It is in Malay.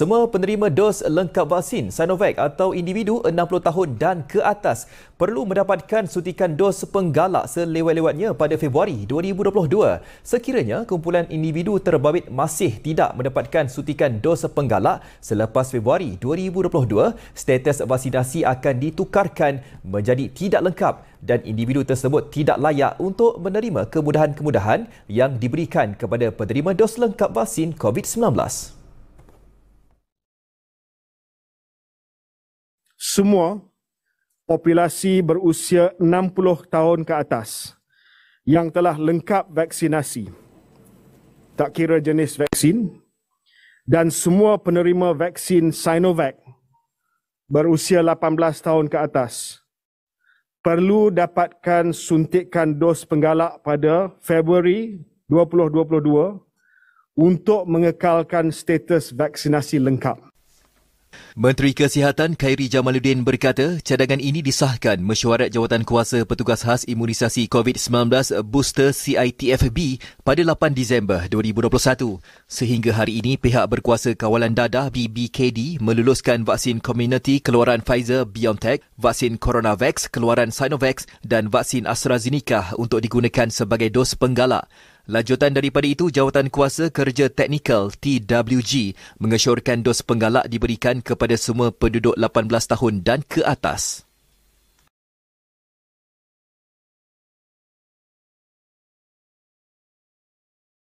Semua penerima dos lengkap vaksin Sinovac atau individu 60 tahun dan ke atas perlu mendapatkan suntikan dos penggalak selewat-lewatnya pada Februari 2022 sekiranya kumpulan individu terbabit masih tidak mendapatkan suntikan dos penggalak selepas Februari 2022 status vaksinasi akan ditukarkan menjadi tidak lengkap dan individu tersebut tidak layak untuk menerima kemudahan-kemudahan yang diberikan kepada penerima dos lengkap vaksin COVID-19. semua populasi berusia 60 tahun ke atas yang telah lengkap vaksinasi tak kira jenis vaksin dan semua penerima vaksin Sinovac berusia 18 tahun ke atas perlu dapatkan suntikan dos penggalak pada Februari 2022 untuk mengekalkan status vaksinasi lengkap. Menteri Kesihatan Khairi Jamaluddin berkata cadangan ini disahkan mesyuarat jawatan kuasa petugas khas imunisasi COVID-19 booster CITFB pada 8 Disember 2021. Sehingga hari ini pihak berkuasa kawalan dadah BBKD meluluskan vaksin community keluaran Pfizer BioNTech, vaksin CoronaVax keluaran Sinovac dan vaksin AstraZeneca untuk digunakan sebagai dos penggalak. Lanjutan daripada itu, Jawatan Kuasa Kerja Teknikal TWG mengesyorkan dos penggalak diberikan kepada semua penduduk 18 tahun dan ke atas.